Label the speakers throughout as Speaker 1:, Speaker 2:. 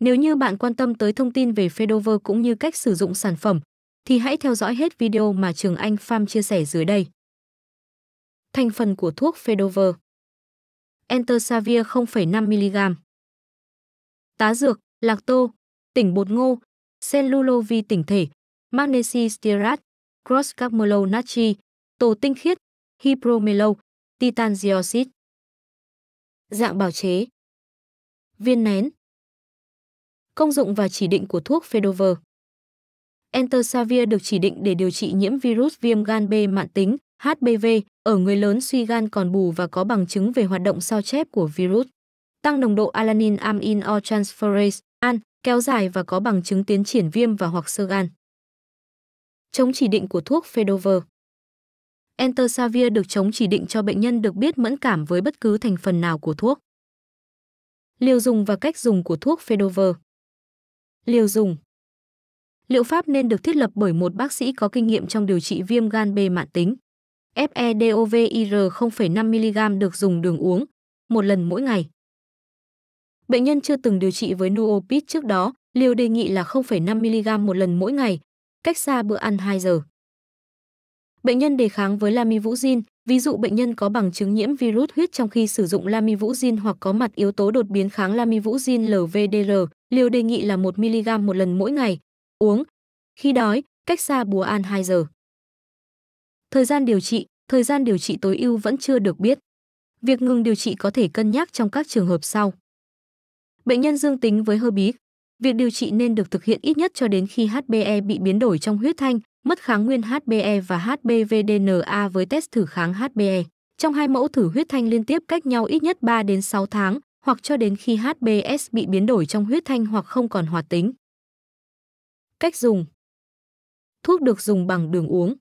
Speaker 1: Nếu như bạn quan tâm tới thông tin về Fedover cũng như cách sử dụng sản phẩm, thì hãy theo dõi hết video mà Trường Anh Farm chia sẻ dưới đây. Thành phần của thuốc Fedover
Speaker 2: Entersavir 0,5mg Tá dược, lạc tô, tỉnh bột ngô, cellulovi tỉnh thể, magnesi stearat, crosscarmelo natri, tổ tinh khiết, hypromelo, titan dioxide. Dạng bào chế Viên nén công dụng và chỉ định
Speaker 1: của thuốc Fedover. Entosavir được chỉ định để điều trị nhiễm virus viêm gan B mạn tính, HBV, ở người lớn suy gan còn bù và có bằng chứng về hoạt động sao chép của virus. Tăng nồng độ alanin amin o transferase, an, kéo dài và có bằng chứng tiến triển viêm và hoặc sơ gan. Chống chỉ định của thuốc Fedover Entosavir được chống chỉ định cho bệnh nhân được biết mẫn cảm với bất cứ thành phần nào
Speaker 2: của thuốc. Liều dùng và cách dùng của thuốc Fedover Liều
Speaker 1: dùng Liệu pháp nên được thiết lập bởi một bác sĩ có kinh nghiệm trong điều trị viêm gan B mãn tính. FEDOVIR 0,5mg được dùng đường uống, một lần mỗi ngày. Bệnh nhân chưa từng điều trị với Nuopid trước đó, liều đề nghị là 0,5mg một lần mỗi ngày, cách xa bữa ăn 2 giờ. Bệnh nhân đề kháng với Lamivudin, ví dụ bệnh nhân có bằng chứng nhiễm virus huyết trong khi sử dụng Lamivudin hoặc có mặt yếu tố đột biến kháng Lamivudin LVDR, liều đề nghị là 1mg một lần mỗi ngày, uống. Khi đói, cách xa bùa an 2 giờ. Thời gian điều trị, thời gian điều trị tối ưu vẫn chưa được biết. Việc ngừng điều trị có thể cân nhắc trong các trường hợp sau. Bệnh nhân dương tính với hơ bí, việc điều trị nên được thực hiện ít nhất cho đến khi HBE bị biến đổi trong huyết thanh, mất kháng nguyên HBE và HBVDNA với test thử kháng HBE. Trong hai mẫu thử huyết thanh liên tiếp cách nhau ít nhất 3 đến 6 tháng, hoặc cho đến khi HBS bị biến đổi trong huyết thanh hoặc không còn hoạt tính.
Speaker 2: Cách dùng Thuốc được dùng bằng đường uống.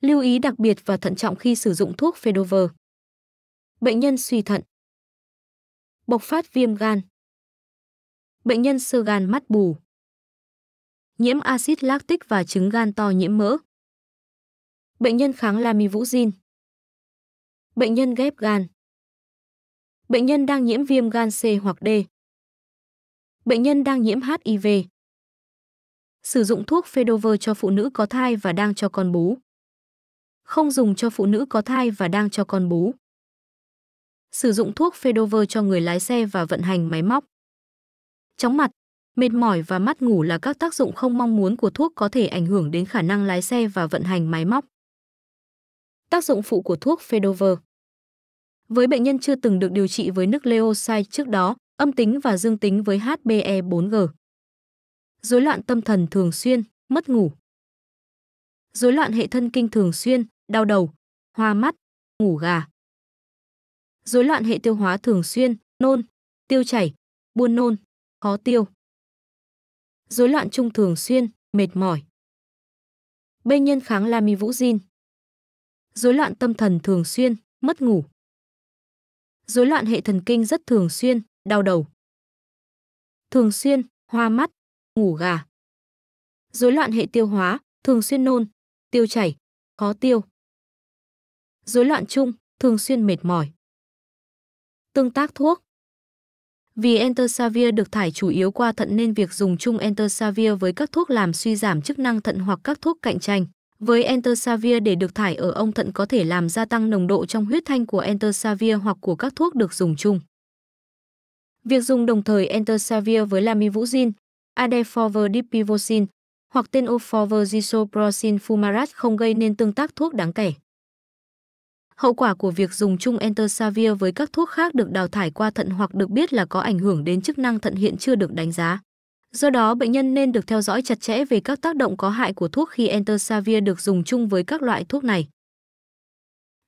Speaker 2: Lưu ý đặc biệt và thận trọng khi sử dụng thuốc Fedover. Bệnh nhân suy thận Bộc phát viêm gan Bệnh nhân sơ gan mắt bù Nhiễm axit lactic và trứng gan to nhiễm mỡ Bệnh nhân kháng lamivudin Bệnh nhân ghép gan Bệnh nhân đang nhiễm viêm gan C hoặc D. Bệnh nhân đang nhiễm HIV. Sử dụng thuốc Fedover cho phụ nữ có thai và đang cho con bú. Không dùng cho phụ nữ có thai và đang cho con bú. Sử
Speaker 1: dụng thuốc Fedover cho người lái xe và vận hành máy móc. Chóng mặt, mệt mỏi và mắt ngủ là các tác dụng không mong muốn của thuốc có thể ảnh hưởng đến khả năng lái xe và vận hành máy móc. Tác dụng phụ của thuốc Fedover với bệnh nhân chưa từng được điều trị với nước Leoside trước đó, âm tính và dương tính với HbE4G. Rối loạn tâm thần thường xuyên, mất ngủ. Rối loạn hệ
Speaker 2: thân kinh thường xuyên, đau đầu, hoa mắt, ngủ gà. Rối loạn hệ tiêu hóa thường xuyên, nôn, tiêu chảy, buôn nôn, khó tiêu. Rối loạn trung thường xuyên, mệt mỏi. Bệnh nhân kháng lamivudin. Rối loạn tâm thần thường xuyên, mất ngủ rối loạn hệ thần kinh rất thường xuyên, đau đầu. Thường xuyên, hoa mắt, ngủ gà. Rối loạn hệ tiêu hóa, thường xuyên nôn, tiêu chảy, khó tiêu. Rối loạn chung, thường xuyên mệt mỏi.
Speaker 1: Tương tác thuốc Vì entersavir được thải chủ yếu qua thận nên việc dùng chung entersavir với các thuốc làm suy giảm chức năng thận hoặc các thuốc cạnh tranh với entersavir để được thải ở ông thận có thể làm gia tăng nồng độ trong huyết thanh của entersavir hoặc của các thuốc được dùng chung. Việc dùng đồng thời entersavir với Lamivuxin, Adefoverdipivoxin hoặc Tenofovir fumarat không gây nên tương tác thuốc đáng kể. Hậu quả của việc dùng chung entersavir với các thuốc khác được đào thải qua thận hoặc được biết là có ảnh hưởng đến chức năng thận hiện chưa được đánh giá. Do đó, bệnh nhân nên được theo dõi chặt chẽ về các tác động có hại của thuốc khi Entosavir được dùng chung với các loại thuốc này.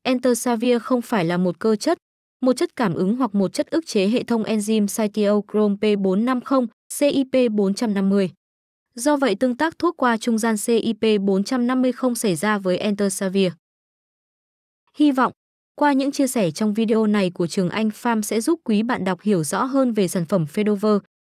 Speaker 1: Entosavir không phải là một cơ chất, một chất cảm ứng hoặc một chất ức chế hệ thống enzyme cytochrome P450, CIP450. Do vậy, tương tác thuốc qua trung gian CIP450 không xảy ra với Entosavir. Hy vọng, qua những chia sẻ trong video này của Trường Anh pham sẽ giúp quý bạn đọc hiểu rõ hơn về sản phẩm Fedover,